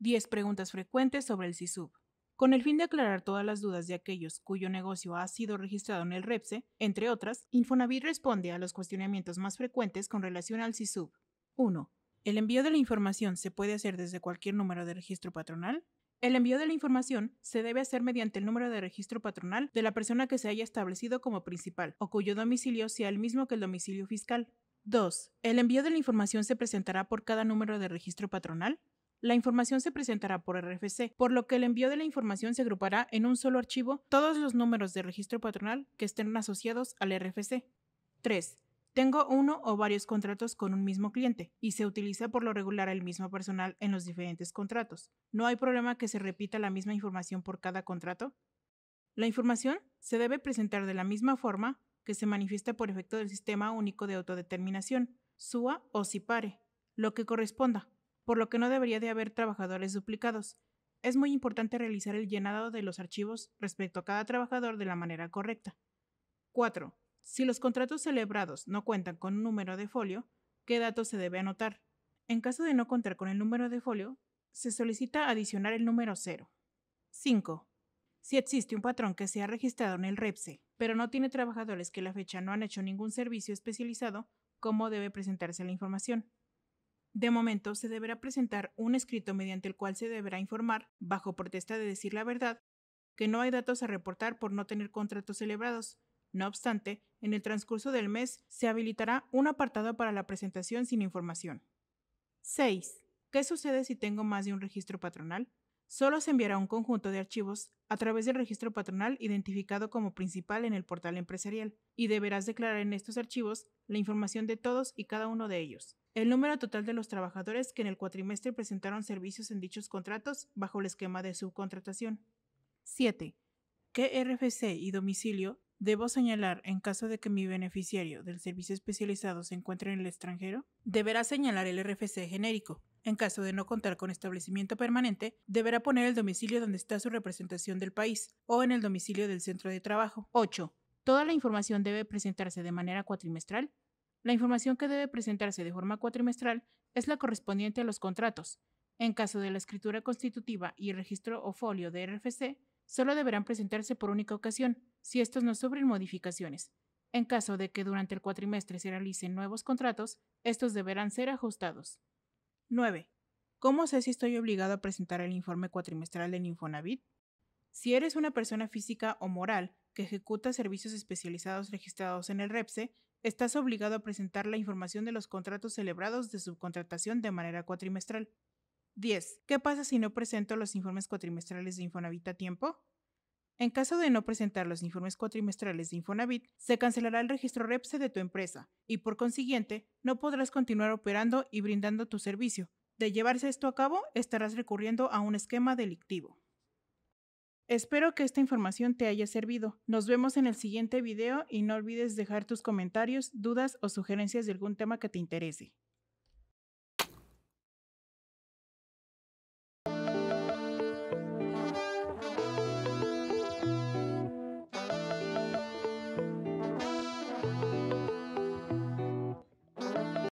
10 preguntas frecuentes sobre el CISUB. Con el fin de aclarar todas las dudas de aquellos cuyo negocio ha sido registrado en el REPSE, e, entre otras, Infonavit responde a los cuestionamientos más frecuentes con relación al CISUB. 1. ¿El envío de la información se puede hacer desde cualquier número de registro patronal? El envío de la información se debe hacer mediante el número de registro patronal de la persona que se haya establecido como principal o cuyo domicilio sea el mismo que el domicilio fiscal. 2. ¿El envío de la información se presentará por cada número de registro patronal? La información se presentará por RFC, por lo que el envío de la información se agrupará en un solo archivo todos los números de registro patronal que estén asociados al RFC. 3. Tengo uno o varios contratos con un mismo cliente y se utiliza por lo regular el mismo personal en los diferentes contratos. ¿No hay problema que se repita la misma información por cada contrato? La información se debe presentar de la misma forma que se manifiesta por efecto del Sistema Único de Autodeterminación, SUA o SIPARE, lo que corresponda, por lo que no debería de haber trabajadores duplicados. Es muy importante realizar el llenado de los archivos respecto a cada trabajador de la manera correcta. 4. Si los contratos celebrados no cuentan con un número de folio, ¿qué datos se debe anotar? En caso de no contar con el número de folio, se solicita adicionar el número 0. 5. Si existe un patrón que se ha registrado en el REPSE, pero no tiene trabajadores que la fecha no han hecho ningún servicio especializado, ¿cómo debe presentarse la información? De momento, se deberá presentar un escrito mediante el cual se deberá informar, bajo protesta de decir la verdad, que no hay datos a reportar por no tener contratos celebrados. No obstante, en el transcurso del mes se habilitará un apartado para la presentación sin información. 6. ¿Qué sucede si tengo más de un registro patronal? Solo se enviará un conjunto de archivos a través del registro patronal identificado como principal en el portal empresarial y deberás declarar en estos archivos la información de todos y cada uno de ellos, el número total de los trabajadores que en el cuatrimestre presentaron servicios en dichos contratos bajo el esquema de subcontratación. 7. ¿Qué RFC y domicilio Debo señalar, en caso de que mi beneficiario del servicio especializado se encuentre en el extranjero, deberá señalar el RFC genérico. En caso de no contar con establecimiento permanente, deberá poner el domicilio donde está su representación del país o en el domicilio del centro de trabajo. 8. Toda la información debe presentarse de manera cuatrimestral. La información que debe presentarse de forma cuatrimestral es la correspondiente a los contratos. En caso de la escritura constitutiva y registro o folio de RFC, solo deberán presentarse por única ocasión, si estos no sufren modificaciones. En caso de que durante el cuatrimestre se realicen nuevos contratos, estos deberán ser ajustados. 9. ¿Cómo sé si estoy obligado a presentar el informe cuatrimestral de Infonavit? Si eres una persona física o moral que ejecuta servicios especializados registrados en el REPSE, estás obligado a presentar la información de los contratos celebrados de subcontratación de manera cuatrimestral. 10. ¿Qué pasa si no presento los informes cuatrimestrales de Infonavit a tiempo? En caso de no presentar los informes cuatrimestrales de Infonavit, se cancelará el registro REPSE de tu empresa y, por consiguiente, no podrás continuar operando y brindando tu servicio. De llevarse esto a cabo, estarás recurriendo a un esquema delictivo. Espero que esta información te haya servido. Nos vemos en el siguiente video y no olvides dejar tus comentarios, dudas o sugerencias de algún tema que te interese.